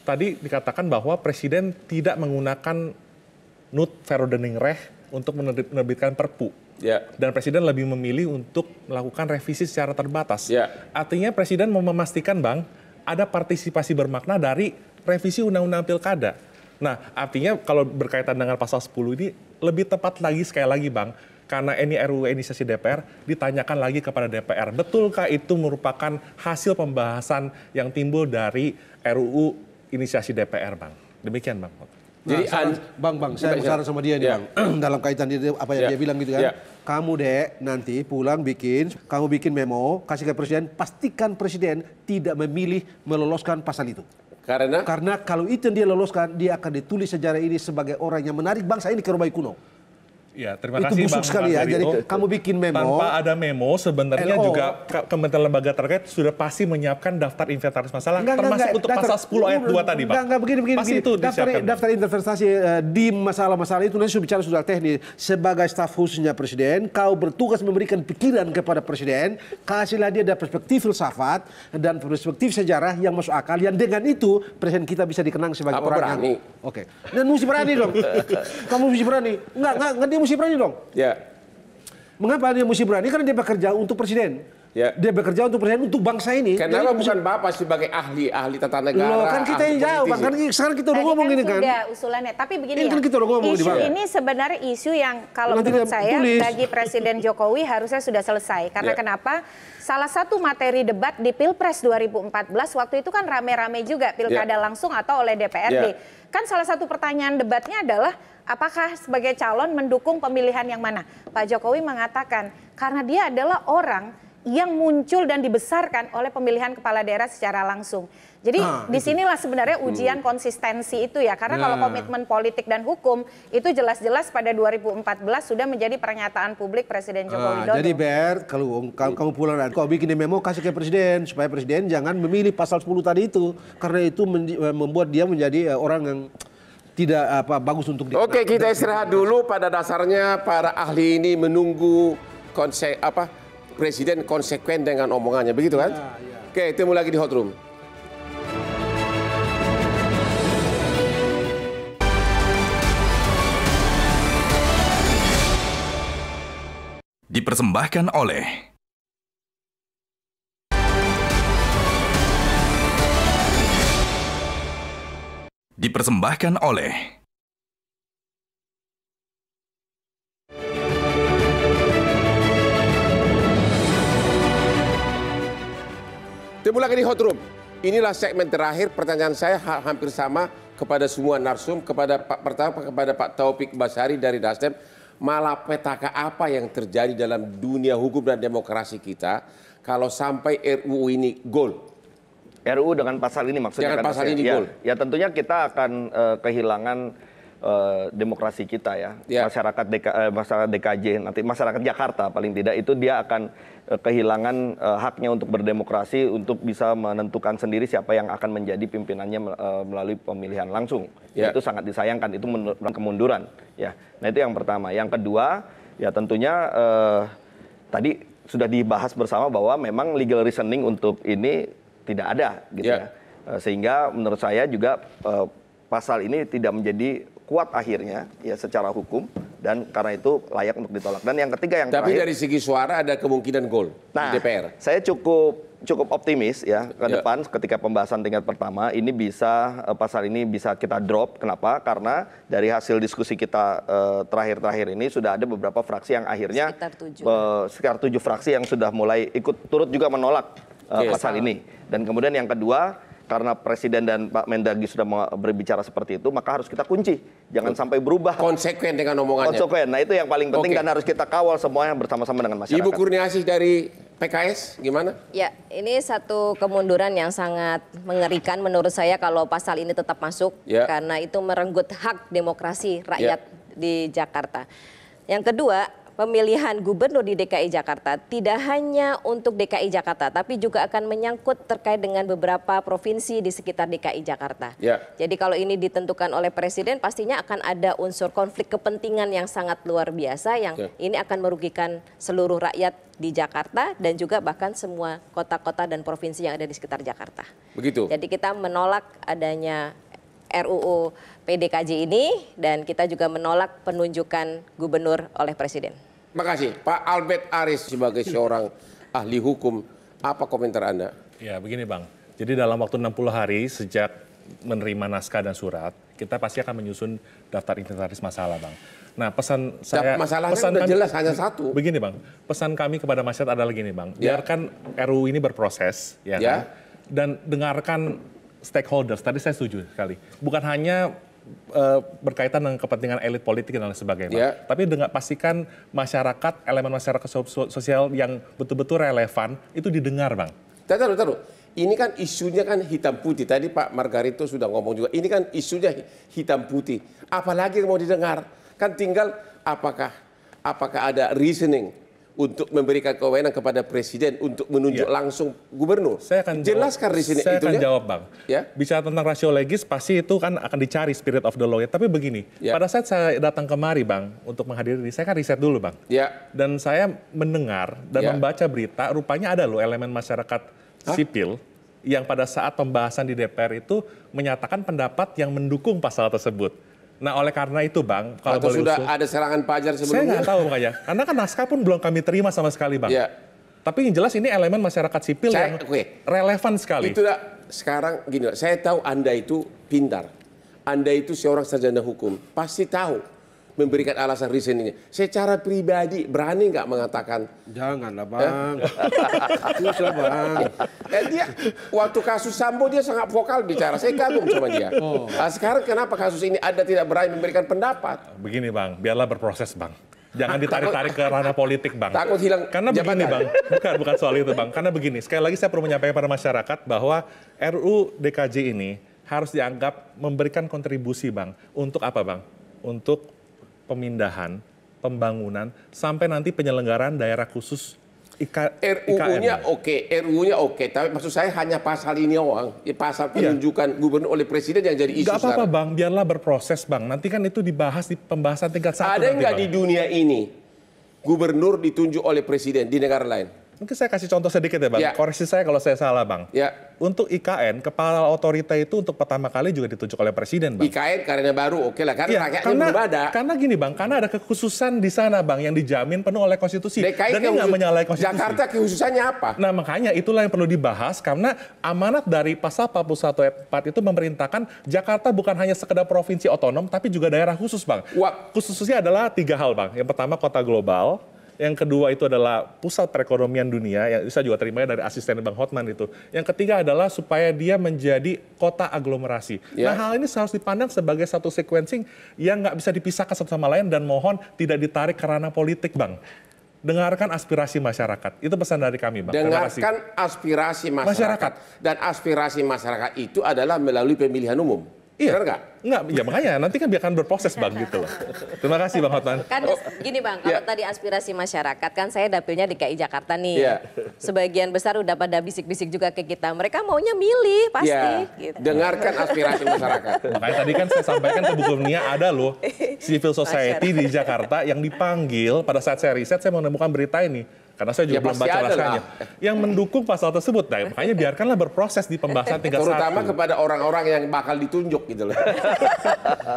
Tadi dikatakan bahwa presiden tidak menggunakan nut verordening Reh untuk menerbitkan perpu. Ya. Dan presiden lebih memilih untuk melakukan revisi secara terbatas. Ya. Artinya presiden mau memastikan bang ada partisipasi bermakna dari revisi undang-undang pilkada Nah, artinya kalau berkaitan dengan pasal 10 ini lebih tepat lagi sekali lagi Bang, karena ini RUU inisiasi DPR ditanyakan lagi kepada DPR. Betulkah itu merupakan hasil pembahasan yang timbul dari RUU inisiasi DPR, Bang? Demikian, Bang. Nah, Jadi Bang, Bang, saya bicara sama dia nih, ya. Bang. Dalam kaitan dia apa yang ya. dia bilang gitu kan. Ya. Kamu Dek nanti pulang bikin, kamu bikin memo, kasih ke presiden, pastikan presiden tidak memilih meloloskan pasal itu. Karena? Karena kalau itu yang dia loloskan, dia akan ditulis sejarah ini sebagai orang yang menarik bangsa ini ke Romawi kuno. Ya, terima itu kasih busuk Bang sekali ya. Jadi kamu bikin memo. Tanpa ada memo sebenarnya LO. juga Kementerian Lembaga terkait sudah pasti menyiapkan daftar inventaris masalah enggak, termasuk enggak, untuk daftar, pasal 10 ayat 2 tadi, Pak. Enggak, enggak begini begini. itu daftar, Daftar inventarisasi uh, di masalah-masalah itu nanti bicara soal teknis. Sebagai staf khususnya Presiden, kau bertugas memberikan pikiran kepada Presiden, kasihlah dia ada perspektif filsafat dan perspektif sejarah yang masuk akal yang dengan itu Presiden kita bisa dikenang sebagai Apa orang berani? yang Oke. Okay. Nah, dan mesti berani dong. kamu mesti berani. Enggak, enggak, enggak dia mesti berani dong. Ya. Mengapa dia mesti berani? Karena dia bekerja untuk presiden. Ya. Dia bekerja untuk presiden untuk bangsa ini. Kenapa Jadi, bukan Bapak sebagai ahli ahli tata negara? Loh, kan kita yang jauh, Bang. sekarang kita udah ngomong kan ini kan. usulannya, tapi begini ini ya. Kan kita isu ini, ini sebenarnya isu yang kalau Nanti menurut saya tulis. bagi Presiden Jokowi harusnya sudah selesai. Karena ya. kenapa? Salah satu materi debat di Pilpres 2014 waktu itu kan rame-rame juga ya. pilkada ya. langsung atau oleh DPRD. Ya. Kan salah satu pertanyaan debatnya adalah Apakah sebagai calon mendukung pemilihan yang mana? Pak Jokowi mengatakan karena dia adalah orang yang muncul dan dibesarkan oleh pemilihan kepala daerah secara langsung. Jadi ah, disinilah itu. sebenarnya hmm. ujian hmm. konsistensi itu ya. Karena ya. kalau nah. komitmen politik dan hukum itu jelas-jelas pada 2014 sudah menjadi pernyataan publik Presiden ah, Joko ah, Jadi Ber, kalau kamu, kamu pulang dan kau bikin memo kasih ke Presiden supaya Presiden jangan memilih pasal 10 tadi itu karena itu eh, membuat dia menjadi eh, orang yang tidak apa bagus untuk dikenal. Oke, kita istirahat dulu pada dasarnya para ahli ini menunggu konse apa presiden konsekuen dengan omongannya begitu kan? Ya, ya. Oke, ketemu lagi di Hot Room. Dipersembahkan oleh dipersembahkan oleh Temu lagi di Hot Room. Inilah segmen terakhir pertanyaan saya ha hampir sama kepada semua narsum, kepada Pak pertama kepada Pak Taufik Basari dari Nasdem. Malapetaka apa yang terjadi dalam dunia hukum dan demokrasi kita kalau sampai RUU ini gol RUU dengan pasal ini maksudnya dengan kan pasal ya? ini ya, ya tentunya kita akan uh, kehilangan uh, demokrasi kita ya ya. masyarakat DK, uh, eh, masyarakat DKJ nanti masyarakat Jakarta paling tidak itu dia akan uh, kehilangan uh, haknya untuk berdemokrasi untuk bisa menentukan sendiri siapa yang akan menjadi pimpinannya uh, melalui pemilihan langsung ya. itu sangat disayangkan itu menurut kemunduran ya nah itu yang pertama yang kedua ya tentunya uh, tadi sudah dibahas bersama bahwa memang legal reasoning untuk ini tidak ada gitu yeah. ya. ya. Eh, sehingga menurut saya juga uh, pasal ini tidak menjadi kuat akhirnya ya secara hukum dan karena itu layak untuk ditolak. Dan yang ketiga yang Tapi terakhir, dari segi suara ada kemungkinan gol nah, di DPR. Saya cukup cukup optimis ya ke yeah. depan ketika pembahasan tingkat pertama ini bisa eh, pasal ini bisa kita drop. Kenapa? Karena dari hasil diskusi kita terakhir-terakhir uh, ini sudah ada beberapa fraksi yang akhirnya sekitar tujuh, Uh, sekitar tujuh fraksi yang sudah mulai ikut turut juga menolak Eh, okay. pasal ini. Dan kemudian yang kedua, karena presiden dan Pak Mendagri sudah berbicara seperti itu, maka harus kita kunci, jangan sampai berubah. Konsekuen dengan omongannya. Konsekuen. Nah itu yang paling penting okay. dan harus kita kawal semuanya bersama-sama dengan masyarakat. Ibu Kurniasih dari PKS gimana? Ya, ini satu kemunduran yang sangat mengerikan menurut saya kalau pasal ini tetap masuk ya. karena itu merenggut hak demokrasi rakyat ya. di Jakarta. Yang kedua, pemilihan gubernur di DKI Jakarta tidak hanya untuk DKI Jakarta, tapi juga akan menyangkut terkait dengan beberapa provinsi di sekitar DKI Jakarta. Ya. Jadi kalau ini ditentukan oleh Presiden, pastinya akan ada unsur konflik kepentingan yang sangat luar biasa, yang ya. ini akan merugikan seluruh rakyat di Jakarta dan juga bahkan semua kota-kota dan provinsi yang ada di sekitar Jakarta. Begitu. Jadi kita menolak adanya RUU PDKJ ini dan kita juga menolak penunjukan gubernur oleh presiden. Makasih. Pak Albert Aris sebagai seorang ahli hukum, apa komentar Anda? Ya, begini Bang. Jadi dalam waktu 60 hari sejak menerima naskah dan surat, kita pasti akan menyusun daftar inventaris masalah, Bang. Nah, pesan saya Masalahnya pesan kami, jelas hanya satu. Begini, Bang. Pesan kami kepada masyarakat adalah gini, Bang. Ya. Biarkan RU ini berproses, ya, ya. Kan? Dan dengarkan stakeholders. Tadi saya setuju sekali. Bukan hanya uh, berkaitan dengan kepentingan elit politik dan lain sebagainya. Yeah. Tapi dengan pastikan masyarakat, elemen masyarakat sosial yang betul-betul relevan itu didengar, Bang. Taruh, taruh. Ini kan isunya kan hitam putih. Tadi Pak Margarito sudah ngomong juga. Ini kan isunya hitam putih. Apalagi yang mau didengar? Kan tinggal apakah apakah ada reasoning untuk memberikan kewenangan kepada presiden untuk menunjuk ya. langsung gubernur. Saya akan jelaskan jawab, di sini. Saya itunya. akan jawab bang. Ya? Bicara tentang rasio legis pasti itu kan akan dicari spirit of the law. Ya. Tapi begini, ya. pada saat saya datang kemari bang untuk menghadiri ini, saya kan riset dulu bang. Ya. Dan saya mendengar dan ya. membaca berita, rupanya ada loh elemen masyarakat Hah? sipil yang pada saat pembahasan di DPR itu menyatakan pendapat yang mendukung pasal tersebut. Nah oleh karena itu bang, kalau Atau boleh sudah usul, ada serangan pajar sebelumnya? Saya nggak tahu makanya, karena kan naskah pun belum kami terima sama sekali bang. Ya. Tapi yang jelas ini elemen masyarakat sipil saya, yang okay. relevan sekali. Itu sekarang gini, saya tahu anda itu pintar, anda itu seorang sarjana hukum, pasti tahu memberikan alasan reason ini. Secara pribadi berani nggak mengatakan? Janganlah bang, susah bang. Eh, dia waktu kasus Sambo dia sangat vokal bicara. Saya kagum sama dia. Oh. Nah, sekarang kenapa kasus ini ada tidak berani memberikan pendapat? Begini bang, biarlah berproses bang. Jangan ditarik-tarik ke ranah politik, Bang. Takut hilang Karena jabatan. Bang. Bukan, bukan soal itu, Bang. Karena begini, sekali lagi saya perlu menyampaikan pada masyarakat bahwa RU DKJ ini harus dianggap memberikan kontribusi, Bang. Untuk apa, Bang? Untuk pemindahan, pembangunan, sampai nanti penyelenggaraan daerah khusus RUU-nya oke, okay, RUU-nya oke, okay. tapi maksud saya hanya pasal ini doang, ya, pasal iya. penunjukan yeah. gubernur oleh presiden yang jadi isu. Gak apa-apa bang, biarlah berproses bang. Nanti kan itu dibahas di pembahasan tingkat satu. Ada nggak di dunia ini gubernur ditunjuk oleh presiden di negara lain? mungkin saya kasih contoh sedikit ya Bang. Ya. Koreksi saya kalau saya salah Bang. Ya. Untuk IKN, kepala otorita itu untuk pertama kali juga ditunjuk oleh Presiden Bang. IKN karena baru, oke okay lah. Karena ya, karena, ada. Karena gini Bang, karena ada kekhususan di sana Bang yang dijamin penuh oleh konstitusi. DKI Dan ini nggak menyalahi konstitusi. Jakarta kekhususannya apa? Nah makanya itulah yang perlu dibahas karena amanat dari pasal 41 ayat 4 itu memerintahkan Jakarta bukan hanya sekedar provinsi otonom tapi juga daerah khusus Bang. Wah. Khususnya adalah tiga hal Bang. Yang pertama kota global, yang kedua itu adalah pusat perekonomian dunia yang saya juga terima dari asisten Bang Hotman itu. Yang ketiga adalah supaya dia menjadi kota aglomerasi. Yeah. Nah hal ini harus dipandang sebagai satu sequencing yang nggak bisa dipisahkan satu sama lain dan mohon tidak ditarik karena politik Bang dengarkan aspirasi masyarakat. Itu pesan dari kami, Bang. Dengarkan aspirasi masyarakat. masyarakat. Dan aspirasi masyarakat itu adalah melalui pemilihan umum. Iya. Benar nggak? Enggak, ya makanya nanti kan biarkan berproses Bang gitu loh. Terima kasih Bang Hotman. Kan oh. gini Bang, kalau yeah. tadi aspirasi masyarakat kan saya dapilnya di DKI Jakarta nih. Yeah. Sebagian besar udah pada bisik-bisik juga ke kita. Mereka maunya milih pasti. Yeah. Gitu. Dengarkan aspirasi masyarakat. makanya tadi kan saya sampaikan ke Bu ada loh civil society di Jakarta yang dipanggil pada saat saya riset saya menemukan berita ini karena saya juga ya, belum baca alasannya. Yang mendukung pasal tersebut, nah, makanya biarkanlah berproses di pembahasan eh, tingkat Terutama satu. kepada orang-orang yang bakal ditunjuk gitu loh.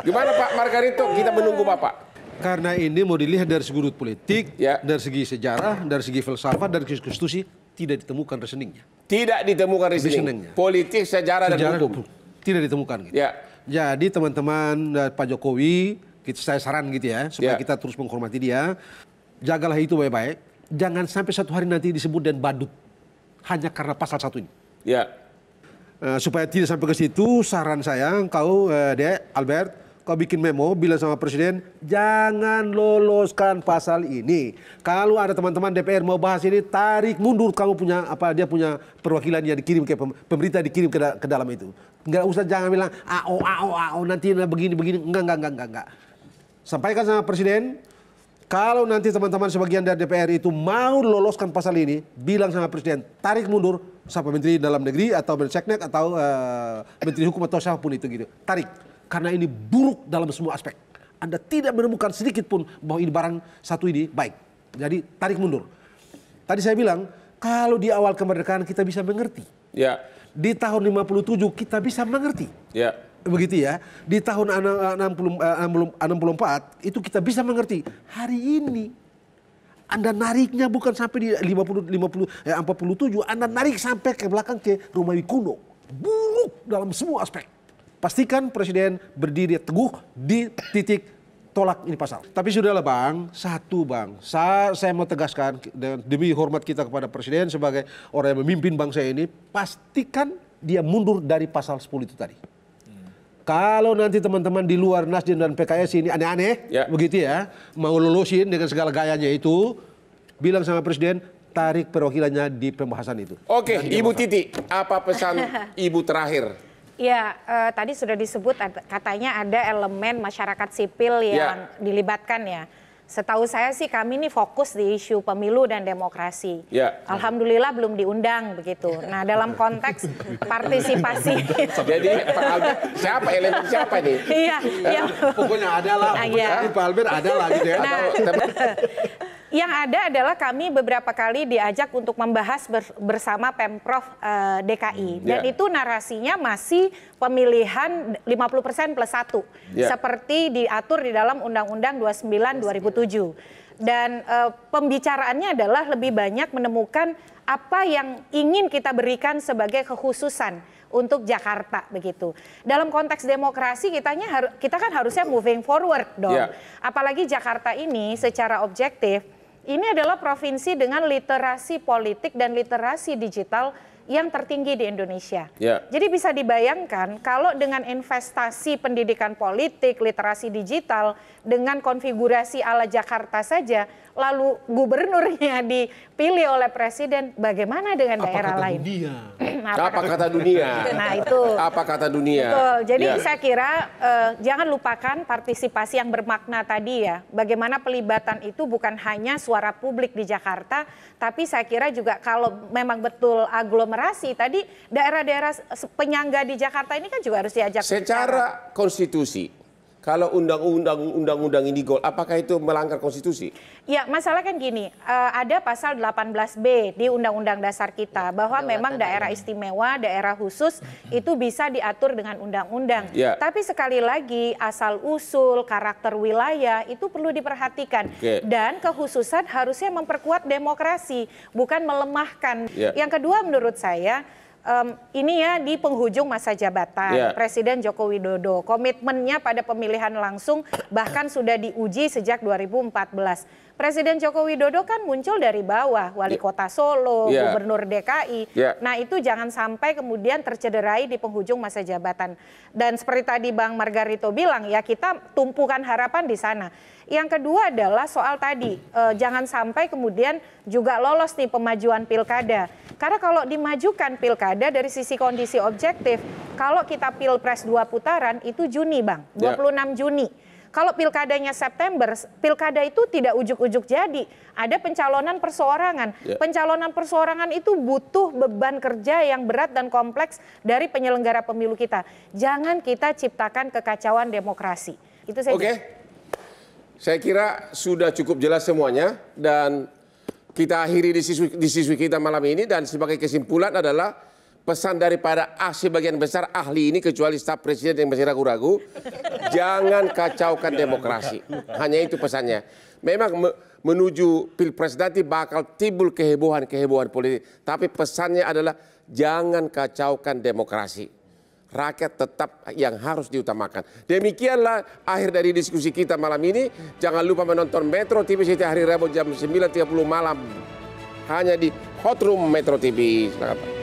Gimana Pak Margarito? Kita menunggu Bapak karena ini mau dilihat dari segi politik, ya. dari segi sejarah, dari segi filsafat, dari segi konstitusi tidak ditemukan reasoningnya. Tidak ditemukan reasoningnya. Politik, sejarah, sejarah dan hukum tidak ditemukan. Gitu. Ya. Jadi teman-teman eh, Pak Jokowi, saya saran gitu ya supaya ya. kita terus menghormati dia, jagalah itu baik-baik jangan sampai satu hari nanti disebut dan badut hanya karena pasal satu ini. Ya. Uh, supaya tidak sampai ke situ, saran saya kau uh, Dek Albert kau bikin memo bilang sama presiden jangan loloskan pasal ini. Kalau ada teman-teman DPR mau bahas ini tarik mundur kamu punya apa dia punya perwakilan yang dikirim ke pemerintah dikirim ke, ke dalam itu. Enggak usah jangan bilang AO AO AO nanti begini begini enggak enggak enggak enggak. enggak. Sampaikan sama presiden kalau nanti teman-teman sebagian dari DPR itu mau loloskan pasal ini, bilang sama presiden, tarik mundur siapa menteri dalam negeri atau menseknek atau uh, menteri hukum atau siapapun itu gitu. Tarik. Karena ini buruk dalam semua aspek. Anda tidak menemukan sedikit pun bahwa ini barang satu ini baik. Jadi tarik mundur. Tadi saya bilang, kalau di awal kemerdekaan kita bisa mengerti. Ya. Di tahun 57 kita bisa mengerti. Ya begitu ya di tahun puluh 64 itu kita bisa mengerti hari ini anda nariknya bukan sampai di 50 50 ya 47 Anda narik sampai ke belakang ke Romawi kuno buruk dalam semua aspek pastikan presiden berdiri teguh di titik tolak ini pasal. Tapi sudahlah bang, satu bang, saya, saya mau tegaskan demi hormat kita kepada presiden sebagai orang yang memimpin bangsa ini, pastikan dia mundur dari pasal 10 itu tadi. Kalau nanti teman-teman di luar Nasdem dan PKS ini aneh-aneh, ya. begitu ya, mau lulusin dengan segala gayanya itu, bilang sama presiden tarik perwakilannya di pembahasan itu. Oke, Ibu Titi, apa pesan Ibu terakhir? Ya, eh, tadi sudah disebut katanya ada elemen masyarakat sipil ya. yang ya. dilibatkan ya. Setahu saya sih kami ini fokus di isu pemilu dan demokrasi. Ya. Alhamdulillah belum diundang begitu. Nah dalam konteks partisipasi. Jadi Pak Albert, siapa elemen siapa nih? Iya. Ya. Pokoknya ada lah. ya. Pak Albert ada lah gitu ya. Nah, Yang ada adalah kami beberapa kali diajak untuk membahas bersama Pemprov uh, eh, DKI. Hmm, dan yeah. itu narasinya masih pemilihan 50% plus 1. Yeah. Seperti diatur di dalam Undang-Undang 29 2007 dan e, pembicaraannya adalah lebih banyak menemukan apa yang ingin kita berikan sebagai kekhususan untuk Jakarta begitu. Dalam konteks demokrasi kitanya kita kan harusnya moving forward dong. Yeah. Apalagi Jakarta ini secara objektif ini adalah provinsi dengan literasi politik dan literasi digital yang tertinggi di Indonesia. Yeah. Jadi bisa dibayangkan kalau dengan investasi pendidikan politik, literasi digital, dengan konfigurasi ala Jakarta saja, lalu gubernurnya dipilih oleh presiden, bagaimana dengan apa daerah lain? Dunia? apa, apa kata dunia? Nah itu. Apa kata dunia? Betul. Jadi yeah. saya kira eh, jangan lupakan partisipasi yang bermakna tadi ya. Bagaimana pelibatan itu bukan hanya suara publik di Jakarta, tapi saya kira juga kalau memang betul aglomerasi tadi daerah-daerah penyangga di Jakarta ini kan juga harus diajak. Secara bicara. konstitusi kalau undang-undang undang-undang ini gol, apakah itu melanggar konstitusi? Ya, masalah kan gini, eh, ada pasal 18B di Undang-Undang Dasar kita ya, bahwa memang daerah istimewa, daerah khusus mm-hmm. itu bisa diatur dengan undang-undang. Ya. Tapi sekali lagi asal usul, karakter wilayah itu perlu diperhatikan Oke. dan kekhususan harusnya memperkuat demokrasi, bukan melemahkan. Ya. Yang kedua menurut saya um, ini ya di penghujung masa jabatan yeah. Presiden Joko Widodo. Komitmennya pada pemilihan langsung bahkan sudah diuji sejak 2014. Presiden Joko Widodo kan muncul dari bawah, wali ya. kota Solo, yeah. gubernur DKI. Yeah. Nah itu jangan sampai kemudian tercederai di penghujung masa jabatan. Dan seperti tadi Bang Margarito bilang ya kita tumpukan harapan di sana. Yang kedua adalah soal tadi, eh, jangan sampai kemudian juga lolos nih pemajuan pilkada karena kalau dimajukan pilkada dari sisi kondisi objektif, kalau kita pilpres dua putaran itu Juni bang, 26 ya. Juni. Kalau pilkadanya September, pilkada itu tidak ujuk-ujuk jadi. Ada pencalonan perseorangan. Yeah. Pencalonan perseorangan itu butuh beban kerja yang berat dan kompleks dari penyelenggara pemilu kita. Jangan kita ciptakan kekacauan demokrasi. Itu saya. Oke. Okay. Saya kira sudah cukup jelas semuanya dan kita akhiri di siswi kita malam ini dan sebagai kesimpulan adalah pesan daripada ah sebagian besar ahli ini kecuali staf presiden yang masih ragu-ragu jangan kacaukan demokrasi hanya itu pesannya memang me menuju pilpres nanti bakal timbul kehebohan kehebohan politik tapi pesannya adalah jangan kacaukan demokrasi rakyat tetap yang harus diutamakan. Demikianlah akhir dari diskusi kita malam ini. Jangan lupa menonton Metro TV setiap hari Rabu jam 9.30 malam. Hanya di Hotroom Metro TV. Selamat